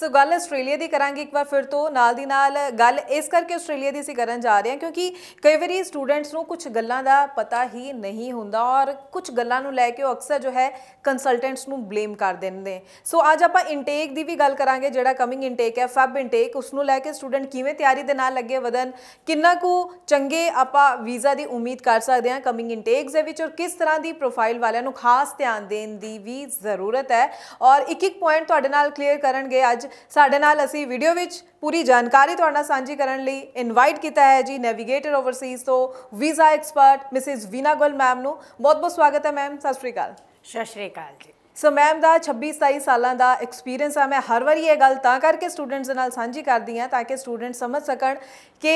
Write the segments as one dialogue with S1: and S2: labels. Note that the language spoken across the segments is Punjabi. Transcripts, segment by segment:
S1: ਸੋ ਗੱਲ ਆਸਟ੍ਰੇਲੀਆ ਦੀ ਕਰਾਂਗੇ ਇੱਕ ਵਾਰ ਫਿਰ ਤੋਂ ਨਾਲ ਦੀ ਨਾਲ ਗੱਲ ਇਸ ਕਰਕੇ ਆਸਟ੍ਰੇਲੀਆ ਦੀ ਅਸੀਂ ਕਰਨ ਜਾ ਰਹੇ ਹਾਂ ਕਿਉਂਕਿ ਕਈ ਵਾਰੀ ਸਟੂਡੈਂਟਸ ਨੂੰ ਕੁਝ ਗੱਲਾਂ ਦਾ ਪਤਾ ਹੀ ਨਹੀਂ ਹੁੰਦਾ ਔਰ ਕੁਝ ਗੱਲਾਂ ਨੂੰ ਲੈ ਕੇ ਉਹ ਅਕਸਰ ਜੋ ਹੈ ਕੰਸਲਟੈਂਟਸ ਨੂੰ ਬਲੇਮ ਕਰ ਦਿੰਦੇ ਸੋ ਅੱਜ ਆਪਾਂ ਇਨਟੇਕ ਦੀ ਵੀ ਗੱਲ ਕਰਾਂਗੇ ਜਿਹੜਾ ਕਮਿੰਗ ਇਨਟੇਕ ਹੈ ਫੈਬ ਇਨਟੇਕ ਉਸ ਨੂੰ ਲੈ ਕੇ ਸਟੂਡੈਂਟ ਕਿਵੇਂ ਤਿਆਰੀ ਦੇ ਨਾਲ ਲੱਗੇ ਵਧਨ ਕਿੰਨਾ ਕੁ ਚੰਗੇ ਆਪਾਂ ਵੀਜ਼ਾ ਦੀ ਉਮੀਦ ਕਰ ਸਕਦੇ ਹਾਂ ਕਮਿੰਗ ਇਨਟੇਕਸ ਦੇ ਵਿੱਚ ਔਰ ਕਿਸ ਤਰ੍ਹਾਂ ਦੀ ਪ੍ਰੋਫਾਈਲ ਵਾਲਿਆਂ ਨੂੰ ਖਾਸ ਧਿਆਨ ਦੇਣ ਦੀ ਵੀ ਜ਼ਰੂਰਤ ਹੈ ਔਰ ਇੱਕ ਇੱਕ ਪੁਆਇੰਟ ਤੁਹਾਡੇ ਨਾਲ ਕਲੀਅਰ ਕਰਨਗੇ ਅੱਜ ਸਾਡੇ ਨਾਲ ਅਸੀਂ ਵੀਡੀਓ ਵਿੱਚ ਪੂਰੀ ਜਾਣਕਾਰੀ ਤੁਹਾਡਾ ਸਾਂਝੀ ਕਰਨ ਲਈ ਇਨਵਾਈਟ ਕੀਤਾ ਹੈ ਜੀ ਨੈਵੀਗੇਟਰ ਓਵਰਸੀਜ਼ ਤੋਂ visa expert Mrs Veena Goel ma'am ਨੂੰ ਬਹੁਤ-ਬਹੁਤ ਸਵਾਗਤ ਹੈ ਮੈਮ ਸਤਿ ਸ਼੍ਰੀ ਅਕਾਲ ਸਤਿ
S2: ਸ਼੍ਰੀ ਅਕਾਲ ਜੀ
S1: ਸੋ ਮੈਮ ਦਾ 26 27 ਸਾਲਾਂ ਦਾ ਐਕਸਪੀਰੀਅੰਸ ਆ ਮੈਂ ਹਰ ਵਾਰੀ ਇਹ ਗੱਲ ਤਾਂ ਕਰਕੇ ਸਟੂਡੈਂਟਸ ਨਾਲ ਸਾਂਝੀ ਕਰਦੀ ਆ ਤਾਂ ਕਿ ਸਟੂਡੈਂਟ ਸਮਝ ਸਕਣ ਕਿ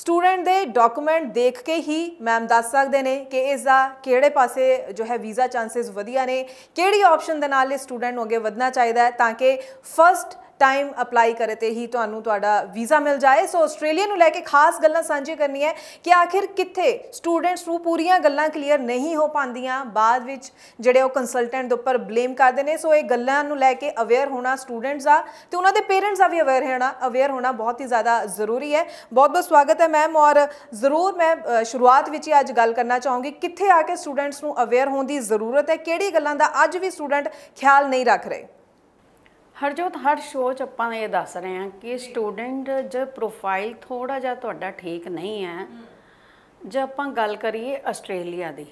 S1: ਸਟੂਡੈਂਟ ਦੇ ਡਾਕੂਮੈਂਟ ਦੇਖ ਕੇ ਹੀ ਮੈਮ ਦੱਸ ਸਕਦੇ ਨੇ ਕਿ ਇਸ ਦਾ ਕਿਹੜੇ ਪਾਸੇ ਜੋ ਹੈ ਵੀਜ਼ਾ ਚਾਂਸਸ ਵਧੀਆ ਨੇ ਕਿਹੜੀ ਆਪਸ਼ਨ ਦੇ ਨਾਲ ਇਹ ਸਟੂਡੈਂਟ ਨੂੰ ਅੱਗੇ ਵਧਣਾ ਚਾਹੀਦਾ ਹੈ ਤਾਂ ਕਿ ਫਸਟ ਟਾਈਮ ਅਪਲਾਈ ਕਰੇ ਤੇ ਹੀ ਤੁਹਾਨੂੰ ਤੁਹਾਡਾ ਵੀਜ਼ਾ ਮਿਲ ਜਾਏ ਸੋ ਆਸਟ੍ਰੇਲੀਆ ਨੂੰ ਲੈ ਕੇ ਖਾਸ ਗੱਲਾਂ ਸਾਂਝੀ ਕਰਨੀ ਹੈ ਕਿ ਆਖਿਰ ਕਿੱਥੇ ਸਟੂਡੈਂਟਸ ਨੂੰ ਪੂਰੀਆਂ ਗੱਲਾਂ ਕਲੀਅਰ ਨਹੀਂ ਹੋ ਪਾਉਂਦੀਆਂ ਬਾਅਦ ਵਿੱਚ ਜਿਹੜੇ ਉਹ ਕੰਸਲਟੈਂਟ ਦੇ ਉੱਪਰ ਬਲੇਮ ਕਰਦੇ ਨੇ ਸੋ ਇਹ ਗੱਲਾਂ ਨੂੰ ਲੈ ਕੇ ਅਵੇਅਰ ਹੋਣਾ ਸਟੂਡੈਂਟਸ ਦਾ ਤੇ ਉਹਨਾਂ ਦੇ ਪੇਰੈਂਟਸ ਦਾ ਵੀ ਅਵੇਅਰ ਹੋਣਾ ਅਵੇਅਰ ਹੋਣਾ ਬਹੁਤ ਹੀ ਜ਼ਿਆਦਾ ਜ਼ਰੂਰੀ ਹੈ ਬਹੁਤ ਬਹੁਤ ਸਵਾਗਤ ਹੈ ਮੈਮ ਔਰ ਜ਼ਰੂਰ ਮੈਂ ਸ਼ੁਰੂਆਤ ਵਿੱਚ ਹੀ ਅੱਜ ਗੱਲ ਕਰਨਾ ਚਾਹੂੰਗੀ ਕਿੱਥੇ ਆ ਕੇ ਸਟੂਡੈਂਟਸ ਨੂੰ ਅਵੇਅਰ ਹੋਣ
S2: ਦੀ ਜ਼ਰੂਰਤ ਹੈ ਕਿਹੜੀ ਗੱਲਾਂ ਦਾ ਅੱਜ ਵੀ ਸਟੂਡੈਂਟ ਖਿਆਲ ਨਹੀਂ ਰੱਖ ਰਹੇ ਹਰਜੋਤ ਹਰ ਸ਼ੋਅ 'ਚ ਆਪਾਂ ਇਹ ਦੱਸ ਰਹੇ ਹਾਂ ਕਿ ਸਟੂਡੈਂਟ ਜੇ ਪ੍ਰੋਫਾਈਲ ਥੋੜਾ ਜਿਹਾ ਤੁਹਾਡਾ ਠੀਕ ਨਹੀਂ ਹੈ ਜੇ ਆਪਾਂ ਗੱਲ ਕਰੀਏ ਆਸਟ੍ਰੇਲੀਆ ਦੀ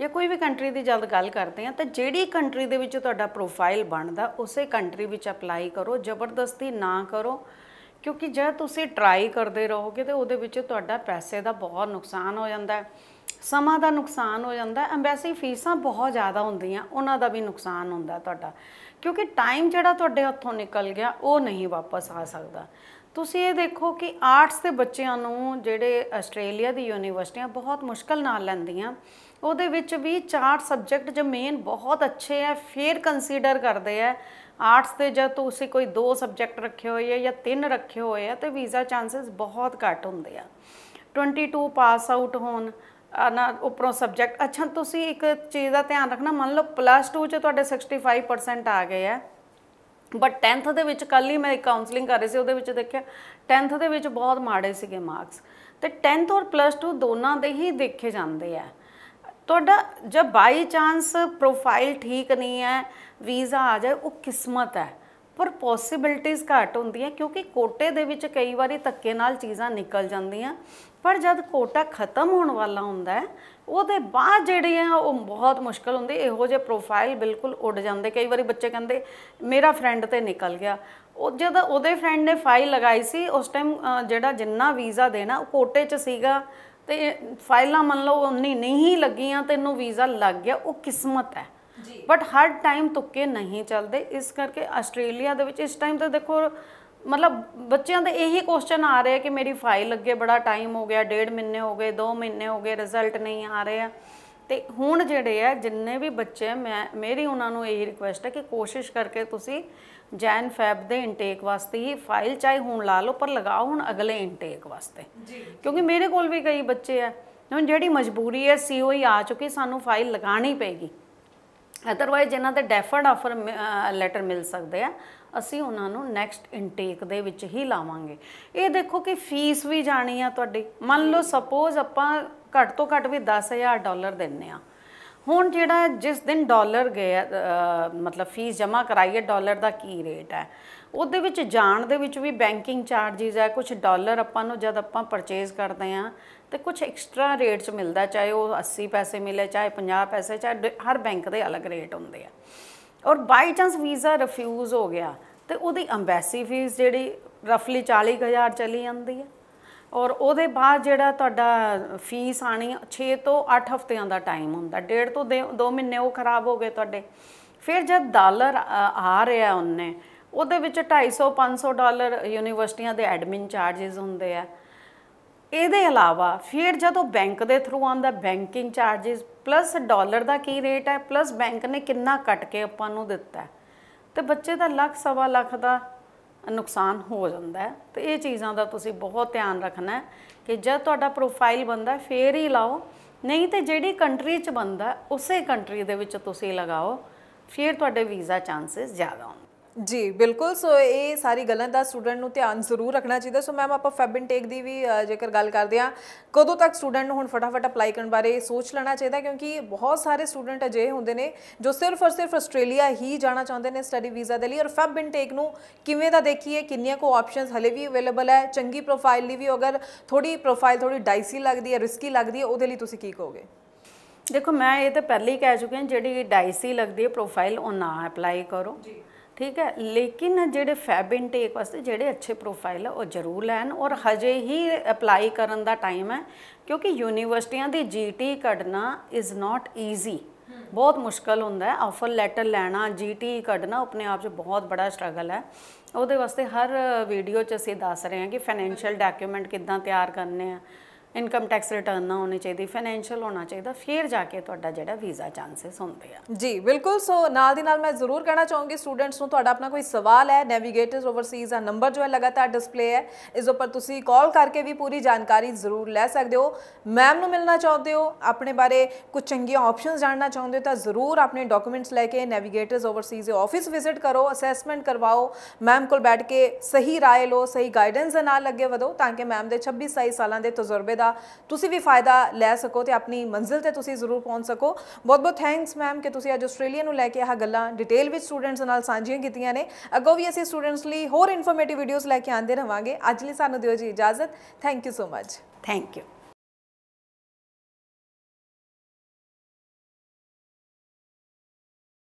S2: ਜਾਂ ਕੋਈ ਵੀ ਕੰਟਰੀ ਦੀ ਜਦ ਗੱਲ ਕਰਦੇ ਆ ਤਾਂ ਜਿਹੜੀ ਕੰਟਰੀ ਦੇ ਵਿੱਚ ਤੁਹਾਡਾ ਪ੍ਰੋਫਾਈਲ ਬਣਦਾ ਉਸੇ ਕੰਟਰੀ ਵਿੱਚ ਅਪਲਾਈ ਕਰੋ ਜ਼ਬਰਦਸਤੀ ਨਾ ਕਰੋ ਕਿਉਂਕਿ ਜੇ ਤੁਸੀਂ ਟਰਾਈ ਕਰਦੇ ਰਹੋਗੇ ਤੇ ਉਹਦੇ ਵਿੱਚ ਤੁਹਾਡਾ ਪੈਸੇ ਦਾ ਬਹੁਤ ਨੁਕਸਾਨ ਹੋ ਜਾਂਦਾ ਹੈ ਸਮਾਂ ਦਾ ਨੁਕਸਾਨ ਹੋ ਜਾਂਦਾ ਐਮਬੈਸੀ ਫੀਸਾਂ ਬਹੁਤ ਜ਼ਿਆਦਾ ਹੁੰਦੀਆਂ ਉਹਨਾਂ ਦਾ ਵੀ ਨੁਕਸਾਨ ਹੁੰਦਾ ਤੁਹਾਡਾ ਕਿਉਂਕਿ ਟਾਈਮ ਜਿਹੜਾ ਤੁਹਾਡੇ ਹੱਥੋਂ ਨਿਕਲ ਗਿਆ ਉਹ ਨਹੀਂ ਵਾਪਸ ਆ ਸਕਦਾ ਤੁਸੀਂ ਇਹ ਦੇਖੋ ਕਿ ਆਰਟਸ ਦੇ ਬੱਚਿਆਂ ਨੂੰ ਜਿਹੜੇ ਆਸਟ੍ਰੇਲੀਆ ਦੀ ਯੂਨੀਵਰਸਿਟੀਆਂ ਬਹੁਤ ਮੁਸ਼ਕਲ ਨਾਲ ਲੈਂਦੀਆਂ ਉਹਦੇ ਵਿੱਚ ਵੀ ਚਾਰ ਸਬਜੈਕਟ ਜੇ ਮੇਨ ਬਹੁਤ ਅੱਛੇ ਆ ਫੇਰ ਕੰਸੀਡਰ ਕਰਦੇ ਆ ਆਰਟਸ ਦੇ ਜਦ ਤੁਸੀਂ ਕੋਈ ਦੋ ਸਬਜੈਕਟ ਰੱਖੇ ਹੋਏ ਆ ਜਾਂ ਤਿੰਨ ਰੱਖੇ ਹੋਏ ਆ ਤੇ ਵੀਜ਼ਾ ਚਾਂਸਸ ਬਹੁਤ ਘੱਟ ਹੁੰਦੇ ਆ 22 ਪਾਸ ਆਊਟ ਹੋਣ ਆਨਾ ਉਪਰੋਂ ਸਬਜੈਕਟ ਅੱਛਾ ਤੁਸੀਂ ਇੱਕ ਚੀਜ਼ ਦਾ ਧਿਆਨ ਰੱਖਣਾ ਮੰਨ ਲਓ ਪਲੱਸ 2 ਚ ਤੁਹਾਡੇ 65% ਆ ਗਏ ਆ ਬਟ 10th ਦੇ ਵਿੱਚ ਕੱਲ ਹੀ ਮੈਂ ਕਾਉਂਸਲਿੰਗ ਕਰ ਰਹੀ ਸੀ ਉਹਦੇ ਵਿੱਚ ਦੇਖਿਆ 10th ਦੇ ਵਿੱਚ ਬਹੁਤ ਮਾੜੇ ਸੀਗੇ ਮਾਰਕਸ ਤੇ 10th ਔਰ ਪਲੱਸ 2 ਦੋਨਾਂ ਦੇ ਹੀ ਦੇਖੇ ਜਾਂਦੇ ਆ ਤੁਹਾਡਾ ਜੇ ਬਾਈ ਚਾਂਸ ਪ੍ਰੋਫਾਈਲ ਠੀਕ ਨਹੀਂ ਹੈ ਵੀਜ਼ਾ ਆ ਜਾਏ ਉਹ ਕਿਸਮਤ ਹੈ ਪਰ ਪੋਸਿਬਿਲਟੀਆਂ ਘੱਟ ਹੁੰਦੀਆਂ ਕਿਉਂਕਿ ਕੋਟੇ ਦੇ ਵਿੱਚ ਕਈ ਵਾਰੀ ਤੱਕੇ ਨਾਲ ਚੀਜ਼ਾਂ ਨਿਕਲ ਜਾਂਦੀਆਂ ਪਰ ਜਦ ਕੋਟਾ ਖਤਮ ਹੋਣ ਵਾਲਾ ਹੁੰਦਾ ਉਹਦੇ ਬਾਅਦ ਜਿਹੜੇ ਆ ਉਹ ਬਹੁਤ ਮੁਸ਼ਕਲ ਹੁੰਦੇ ਇਹੋ ਜਿਹੇ ਪ੍ਰੋਫਾਈਲ ਬਿਲਕੁਲ ਉੱਡ ਜਾਂਦੇ ਕਈ ਵਾਰੀ ਬੱਚੇ ਕਹਿੰਦੇ ਮੇਰਾ ਫਰੈਂਡ ਤੇ ਨਿਕਲ ਗਿਆ ਉਹ ਜਦ ਉਹਦੇ ਫਰੈਂਡ ਨੇ ਫਾਈਲ ਲਗਾਈ ਸੀ ਉਸ ਟਾਈਮ ਜਿਹੜਾ ਜਿੰਨਾ ਵੀਜ਼ਾ ਦੇਣਾ ਉਹ ਕੋਟੇ 'ਚ ਸੀਗਾ ਤੇ ਫਾਈਲਾਂ ਮੰਨ ਲਓ ਉਨੀ ਨਹੀਂ ਲੱਗੀਆਂ ਤੈਨੂੰ ਵੀਜ਼ਾ ਲੱਗ ਗਿਆ ਉਹ ਕਿਸਮਤ ਹੈ ਬਟ ਹਰ ਟਾਈਮ ਤੁੱਕੇ ਨਹੀਂ ਚੱਲਦੇ ਇਸ ਕਰਕੇ ਆਸਟ੍ਰੇਲੀਆ ਦੇ ਵਿੱਚ ਇਸ ਟਾਈਮ ਤਾਂ ਦੇਖੋ ਮਤਲਬ ਬੱਚਿਆਂ ਦੇ ਇਹੀ ਕੁਐਸਚਨ ਆ ਰਹੇ ਆ ਕਿ ਮੇਰੀ ਫਾਈਲ ਅੱਗੇ ਬੜਾ ਟਾਈਮ ਹੋ ਗਿਆ ਡੇਢ ਮਹੀਨੇ ਹੋ ਗਏ 2 ਮਹੀਨੇ ਹੋ ਗਏ ਰਿਜ਼ਲਟ ਨਹੀਂ ਆ ਆ ਤੇ ਹੁਣ ਜਿਹੜੇ ਆ ਜਿੰਨੇ ਵੀ ਬੱਚੇ ਮੈਂ ਮੇਰੀ ਉਹਨਾਂ ਨੂੰ ਇਹੀ ਰਿਕੁਐਸਟ ਹੈ ਕਿ ਕੋਸ਼ਿਸ਼ ਕਰਕੇ ਤੁਸੀਂ ਜੈਨ ਫੈਬ ਦੇ ਇਨਟੇਕ ਵਾਸਤੇ ਹੀ ਫਾਈਲ ਚਾਹੀ ਹੁਣ ਲਾ ਲਓ ਪਰ ਲਗਾਓ ਹੁਣ ਅਗਲੇ ਇਨਟੇਕ ਵਾਸਤੇ ਕਿਉਂਕਿ ਮੇਰੇ ਕੋਲ ਵੀ ਕਈ ਬੱਚੇ ਆ ਹੁਣ ਜਿਹੜੀ ਮਜਬੂਰੀ ਹੈ ਸੀਓਈ e ਆ ਚੁੱਕੀ ਸਾਨੂੰ ਫਾਈਲ ਲਗਾਣੀ ਪੈਗੀ ਅਦਰਵਾਈਜ਼ ਜਿਨ੍ਹਾਂ ਤੇ ਡੈਫਰਡ ਆਫਰ ਲੈਟਰ ਮਿਲ ਸਕਦੇ ਆ ਅਸੀਂ ਉਹਨਾਂ ਨੂੰ ਨੈਕਸਟ ਇਨਟੇਕ ਦੇ ਵਿੱਚ ਹੀ ਲਾਵਾਂਗੇ ਇਹ ਦੇਖੋ ਕਿ ਫੀਸ ਵੀ ਜਾਣੀ ਆ ਤੁਹਾਡੀ ਮੰਨ ਲਓ ਸਪੋਜ਼ ਆਪਾਂ ਘੱਟ ਤੋਂ ਘੱਟ ਵੀ 10000 ਡਾਲਰ ਦਿੰਨੇ ਆ ਹੁਣ ਜਿਹੜਾ ਜਿਸ ਦਿਨ ਡਾਲਰ ਗਿਆ ਮਤਲਬ ਫੀਸ ਜਮ੍ਹਾਂ ਕਰਾਈਏ ਡਾਲਰ ਦਾ ਕੀ ਰੇਟ ਹੈ ਉਹਦੇ ਵਿੱਚ ਜਾਣ ਦੇ ਵਿੱਚ ਵੀ ਬੈਂਕਿੰਗ ਚਾਰजेस ਹੈ ਕੁਝ ਡਾਲਰ ਆਪਾਂ ਨੂੰ ਜਦ ਆਪਾਂ ਪਰਚੇਸ ਕਰਦੇ ਆ ਤੇ ਕੁਝ ਐਕਸਟਰਾ ਰੇਟ ਚ ਮਿਲਦਾ ਚਾਹੇ ਉਹ 80 ਪੈਸੇ ਮਿਲੇ ਚਾਹੇ 50 ਪੈਸੇ ਚਾਹੇ ਹਰ ਬੈਂਕ ਦੇ ਅਲੱਗ ਰੇਟ ਹੁੰਦੇ ਆ ਔਰ ਬਾਈ ਚਾਂਸ ਵੀਜ਼ਾ ਰਿਫਿਊਜ਼ ਹੋ ਗਿਆ ਤੇ ਉਹਦੀ ਐਮਬੈਸੀ ਫੀਸ ਜਿਹੜੀ ਰਫਲੀ 40000 ਚਲੀ ਜਾਂਦੀ ਹੈ ਔਰ ਉਹਦੇ ਬਾਅਦ ਜਿਹੜਾ ਤੁਹਾਡਾ ਫੀਸ ਆਣੀ 6 ਤੋਂ 8 ਹਫ਼ਤਿਆਂ ਦਾ ਟਾਈਮ ਹੁੰਦਾ ਡੇਢ ਤੋਂ 2 ਮਹੀਨੇ ਉਹ ਖਰਾਬ ਹੋ ਗਏ ਤੁਹਾਡੇ ਫਿਰ ਜਦ ਡਾਲਰ ਆ ਰਿਹਾ ਉਹਨੇ ਉਹਦੇ ਵਿੱਚ 250 500 ਡਾਲਰ ਯੂਨੀਵਰਸਿਟੀਆਂ ਦੇ ਐਡਮਿਨ ਚਾਰजेस ਹੁੰਦੇ ਆ ਇਹਦੇ ਇਲਾਵਾ ਫਿਰ ਜਦੋਂ ਬੈਂਕ ਦੇ ਥਰੂ ਆਉਂਦਾ ਬੈਂਕਿੰਗ ਚਾਰजेस ਪਲੱਸ ਡਾਲਰ ਦਾ ਕੀ ਰੇਟ ਹੈ ਪਲੱਸ ਬੈਂਕ ਨੇ ਕਿੰਨਾ ਕੱਟ ਕੇ ਆਪਾਂ ਨੂੰ ਦਿੱਤਾ ਤੇ ਬੱਚੇ ਦਾ ਲੱਖ ਸਵਾ ਲੱਖ ਦਾ ਨੁਕਸਾਨ ਹੋ ਜਾਂਦਾ ਹੈ ਤੇ ਇਹ ਚੀਜ਼ਾਂ ਦਾ ਤੁਸੀਂ ਬਹੁਤ ਧਿਆਨ ਰੱਖਣਾ ਕਿ ਜਦ ਤੁਹਾਡਾ ਪ੍ਰੋਫਾਈਲ ਬੰਦਾ ਫੇਰ ਹੀ ਲਾਓ ਨਹੀਂ ਤੇ ਜਿਹੜੀ ਕੰਟਰੀ 'ਚ ਬੰਦਾ ਉਸੇ ਕੰਟਰੀ ਦੇ ਵਿੱਚ ਤੁਸੀਂ ਲਗਾਓ ਫੇਰ ਤੁਹਾਡੇ ਵੀਜ਼ਾ ਚਾਂਸਸ ਜ਼ਿਆਦਾ ਹੁੰਦੇ ਜੀ ਬਿਲਕੁਲ
S1: ਸੋ ਇਹ ਸਾਰੀ ਗੱਲਾਂ ਦਾ ਸਟੂਡੈਂਟ ਨੂੰ ਧਿਆਨ ਜ਼ਰੂਰ ਰੱਖਣਾ ਚਾਹੀਦਾ ਸੋ ਮੈਮ ਆਪਾਂ ਫੈਬ ਇਨਟੇਕ ਦੀ ਵੀ ਜੇਕਰ ਗੱਲ ਕਰਦੇ ਆ ਕਦੋਂ ਤੱਕ ਸਟੂਡੈਂਟ ਨੂੰ ਹੁਣ ਫਟਾਫਟ ਅਪਲਾਈ ਕਰਨ ਬਾਰੇ ਸੋਚ ਲੈਣਾ ਚਾਹੀਦਾ ਕਿਉਂਕਿ ਬਹੁਤ ਸਾਰੇ ਸਟੂਡੈਂਟ ਅਜੇ ਹੁੰਦੇ ਨੇ ਜੋ ਸਿਰਫ ਔਰ ਸਿਰਫ ਆਸਟ੍ਰੇਲੀਆ ਹੀ ਜਾਣਾ ਚਾਹੁੰਦੇ ਨੇ ਸਟੱਡੀ ਵੀਜ਼ਾ ਦੇ ਲਈ ਔਰ ਫੈਬ ਇਨਟੇਕ ਨੂੰ ਕਿਵੇਂ ਦਾ ਦੇਖੀਏ ਕਿੰਨੀਆਂ ਕੋ ਆਪਸ਼ਨਸ ਹਲੇ ਵੀ ਅਵੇਲੇਬਲ ਹੈ ਚੰਗੀ ਪ੍ਰੋਫਾਈਲ ਲਈ ਵੀ ਅਗਰ ਥੋੜੀ ਪ੍ਰੋਫਾਈਲ ਥੋੜੀ ਡਾਈਸੀ ਲੱਗਦੀ ਹੈ ਰਿਸਕੀ ਲੱਗਦੀ ਹੈ ਉਹਦੇ ਲਈ ਤੁਸੀਂ ਕੀ ਕਹੋਗੇ
S2: ਦੇਖੋ ਮੈਂ ਇਹ ਤਾਂ ਪਹਿਲੇ ਹੀ ਕਹਿ ਚੁੱਕੀ ਹਾਂ ਜਿਹੜੀ ਡਾਈਸੀ ਲੱਗਦੀ ਹੈ ਪ੍ਰੋਫਾਈਲ ਉਹ ਨਾ ਅਪਲਾਈ ਕਰੋ ਜੀ ਠੀਕ ਹੈ ਲੇਕਿਨ ਜਿਹੜੇ ਫੈਬ ਇਨਟੇਕ ਵਾਸਤੇ ਜਿਹੜੇ ਅੱਛੇ ਪ੍ਰੋਫਾਈਲ ਆ ਉਹ ਜ਼ਰੂਰ ਲੈਣ ਔਰ ਹਜੇ ਹੀ ਅਪਲਾਈ ਕਰਨ ਦਾ ਟਾਈਮ ਹੈ ਕਿਉਂਕਿ ਯੂਨੀਵਰਸਿਟੀਆਂ ਦੀ ਜੀਟੀ ਕੱਢਣਾ ਇਜ਼ ਨਾਟ ਈਜ਼ੀ ਬਹੁਤ ਮੁਸ਼ਕਲ ਹੁੰਦਾ ਹੈ ਆਫਰ ਲੈਟਰ ਲੈਣਾ ਜੀਟੀ ਕੱਢਣਾ ਆਪਣੇ ਆਪ 'ਚ ਬਹੁਤ ਬੜਾ ਸਟਰਗਲ ਹੈ ਉਹਦੇ ਵਾਸਤੇ ਹਰ ਵੀਡੀਓ 'ਚ ਅਸੀਂ ਦੱਸ ਰਹੇ ਹਾਂ ਕਿ ਫਾਈਨੈਂਸ਼ੀਅਲ ਡਾਕੂਮੈਂਟ ਕਿੱਦਾਂ ਤਿਆਰ ਕਰਨੇ ਆ ਇਨਕਮ ਟੈਕਸ ਰਿਟਰਨ ਨਾ ਹੋਣੀ ਚਾਹੀਦੀ ਫਾਈਨੈਂਸ਼ੀਅਲ ਹੋਣਾ ਚਾਹੀਦਾ ਫਿਰ ਜਾ ਕੇ ਤੁਹਾਡਾ ਜਿਹੜਾ ਵੀਜ਼ਾ ਚਾਂਸਸ ਹੁੰਦੇ ਆ
S1: ਜੀ ਬਿਲਕੁਲ ਸੋ ਨਾਲ ਦੀ ਨਾਲ ਮੈਂ ਜ਼ਰੂਰ ਕਹਿਣਾ ਚਾਹੂੰਗੀ ਸਟੂਡੈਂਟਸ ਨੂੰ ਤੁਹਾਡਾ ਆਪਣਾ ਕੋਈ ਸਵਾਲ ਹੈ ਨੈਵੀਗੇਟਰਸ ਓਵਰਸੀਜ਼ ਦਾ ਨੰਬਰ ਜੋ ਹੈ ਲਗਾਤਾਰ ਡਿਸਪਲੇ ਹੈ ਇਸ ਉੱਪਰ ਤੁਸੀਂ ਕਾਲ ਕਰਕੇ ਵੀ ਪੂਰੀ ਜਾਣਕਾਰੀ ਜ਼ਰੂਰ ਲੈ ਸਕਦੇ ਹੋ ਮੈਮ ਨੂੰ ਮਿਲਣਾ ਚਾਹੁੰਦੇ ਹੋ ਆਪਣੇ ਬਾਰੇ ਕੁਝ ਚੰਗੀਆਂ ਆਪਸ਼ਨਸ ਜਾਣਨਾ ਚਾਹੁੰਦੇ ਹੋ ਤਾਂ ਜ਼ਰੂਰ ਆਪਣੇ ਡਾਕੂਮੈਂਟਸ ਲੈ ਕੇ ਨੈਵੀਗੇਟਰਸ ਓਵਰਸੀਜ਼ ਦੇ ਆਫਿਸ ਵਿਜ਼ਿਟ ਕਰੋ ਅਸੈਸਮੈਂਟ ਕਰਵਾਓ ਮੈਮ ਕੋਲ ਬੈਠ ਕੇ ਸਹੀ رائے ਲਓ ਸਹੀ ਗਾਈਡੈਂਸ ਨਾਲ ਅੱਗੇ ਵਧੋ ਤਾਂ ਕਿ ਮੈਮ ਦੇ 26 27 ਸਾਲਾਂ ਦੇ ਤਜਰਬੇ ਦਾ ਤੁਸੀਂ ਵੀ ਫਾਇਦਾ ਲੈ ਸਕੋ ਤੇ ਆਪਣੀ ਮੰਜ਼ਿਲ ਤੇ ਤੁਸੀਂ ਜ਼ਰੂਰ ਪਹੁੰਚ ਸਕੋ ਬਹੁਤ ਬਹੁਤ ਥੈਂਕਸ ਮੈਮ ਕਿ ਤੁਸੀਂ ਅੱਜ ਆਸਟ੍ਰੇਲੀਆ ਨੂੰ ਲੈ ਕੇ ਆਹ ਗੱਲਾਂ ਡਿਟੇਲ ਵਿੱਚ ਸਟੂਡੈਂਟਸ ਨਾਲ ਸਾਂਝੀਆਂ ਕੀਤੀਆਂ ਨੇ ਅੱਗੋ ਵੀ ਅਸੀਂ ਸਟੂਡੈਂਟਸ ਲਈ ਹੋਰ ਇਨਫੋਰਮੇਟਿਵ ਵੀਡੀਓਜ਼ ਲੈ ਕੇ ਆਂਦੇ ਰਵਾਂਗੇ ਅੱਜ ਲਈ ਸਾਨੂੰ ਦਿਓ ਜੀ ਇਜਾਜ਼ਤ thank you so much
S2: thank you